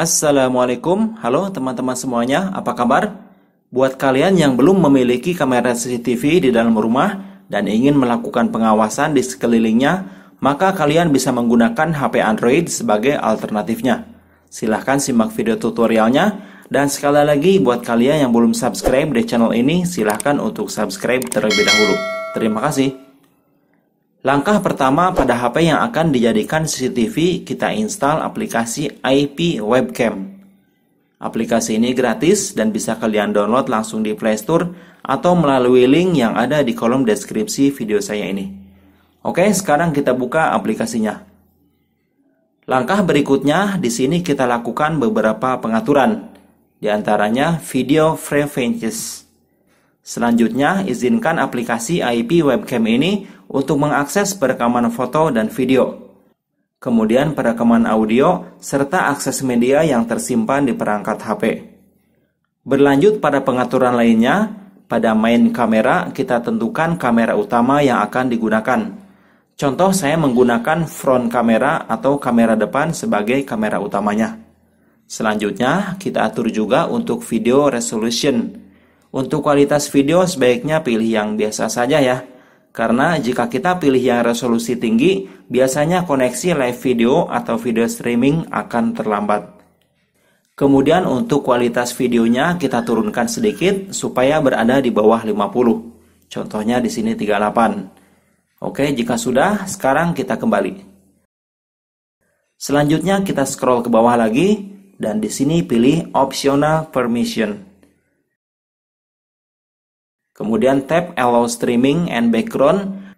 Assalamualaikum, halo teman-teman semuanya, apa kabar? Buat kalian yang belum memiliki kamera CCTV di dalam rumah dan ingin melakukan pengawasan di sekelilingnya, maka kalian bisa menggunakan HP Android sebagai alternatifnya. Silahkan simak video tutorialnya, dan sekali lagi buat kalian yang belum subscribe di channel ini, silahkan untuk subscribe terlebih dahulu. Terima kasih. Langkah pertama pada HP yang akan dijadikan CCTV, kita install aplikasi IP Webcam. Aplikasi ini gratis dan bisa kalian download langsung di Play Store atau melalui link yang ada di kolom deskripsi video saya ini. Oke, sekarang kita buka aplikasinya. Langkah berikutnya, di sini kita lakukan beberapa pengaturan, di antaranya video changes. Selanjutnya, izinkan aplikasi IP webcam ini untuk mengakses perekaman foto dan video. Kemudian perekaman audio serta akses media yang tersimpan di perangkat HP. Berlanjut pada pengaturan lainnya, pada main kamera kita tentukan kamera utama yang akan digunakan. Contoh saya menggunakan front kamera atau kamera depan sebagai kamera utamanya. Selanjutnya, kita atur juga untuk video resolution. Untuk kualitas video sebaiknya pilih yang biasa saja ya. Karena jika kita pilih yang resolusi tinggi, biasanya koneksi live video atau video streaming akan terlambat. Kemudian untuk kualitas videonya kita turunkan sedikit supaya berada di bawah 50. Contohnya di sini 38. Oke, jika sudah, sekarang kita kembali. Selanjutnya kita scroll ke bawah lagi dan di sini pilih optional permission. Kemudian tab Allow Streaming and Background,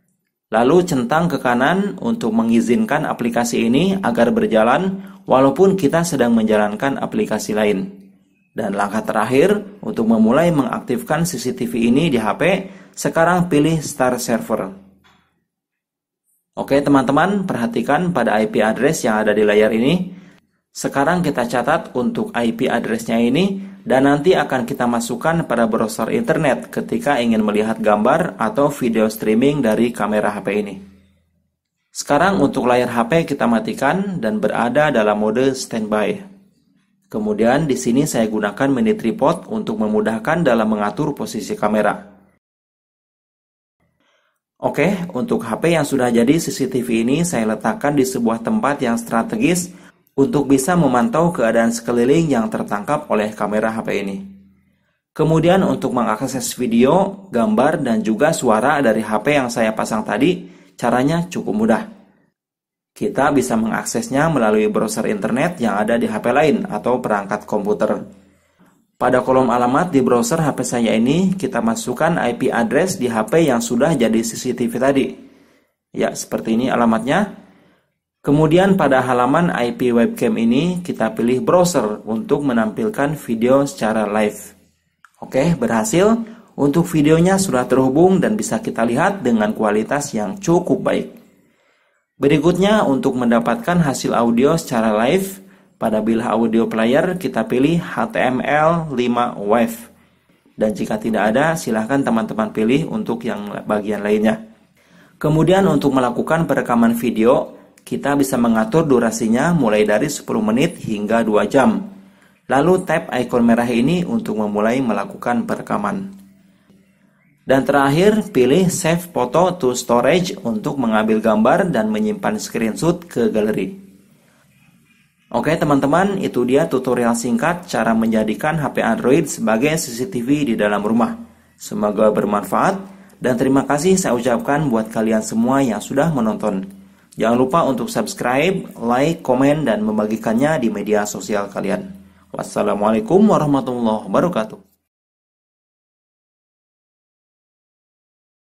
lalu centang ke kanan untuk mengizinkan aplikasi ini agar berjalan walaupun kita sedang menjalankan aplikasi lain. Dan langkah terakhir untuk memulai mengaktifkan CCTV ini di HP, sekarang pilih Start Server. Oke teman-teman, perhatikan pada IP address yang ada di layar ini. Sekarang kita catat untuk IP addressnya ini dan nanti akan kita masukkan pada browser internet ketika ingin melihat gambar atau video streaming dari kamera HP ini. Sekarang untuk layar HP kita matikan dan berada dalam mode standby. Kemudian di sini saya gunakan mini tripod untuk memudahkan dalam mengatur posisi kamera. Oke, untuk HP yang sudah jadi CCTV ini saya letakkan di sebuah tempat yang strategis untuk bisa memantau keadaan sekeliling yang tertangkap oleh kamera HP ini. Kemudian untuk mengakses video, gambar, dan juga suara dari HP yang saya pasang tadi, caranya cukup mudah. Kita bisa mengaksesnya melalui browser internet yang ada di HP lain atau perangkat komputer. Pada kolom alamat di browser HP saya ini, kita masukkan IP address di HP yang sudah jadi CCTV tadi. Ya, seperti ini alamatnya. Kemudian pada halaman IP webcam ini kita pilih browser untuk menampilkan video secara live. Oke, berhasil. Untuk videonya sudah terhubung dan bisa kita lihat dengan kualitas yang cukup baik. Berikutnya untuk mendapatkan hasil audio secara live, pada bilah audio player kita pilih HTML5 Wave Dan jika tidak ada, silahkan teman-teman pilih untuk yang bagian lainnya. Kemudian untuk melakukan perekaman video, kita bisa mengatur durasinya mulai dari 10 menit hingga 2 jam. Lalu tap ikon merah ini untuk memulai melakukan perekaman. Dan terakhir, pilih Save Photo to Storage untuk mengambil gambar dan menyimpan screenshot ke galeri. Oke teman-teman, itu dia tutorial singkat cara menjadikan HP Android sebagai CCTV di dalam rumah. Semoga bermanfaat dan terima kasih saya ucapkan buat kalian semua yang sudah menonton. Jangan lupa untuk subscribe, like, komen, dan membagikannya di media sosial kalian. Wassalamualaikum warahmatullahi wabarakatuh.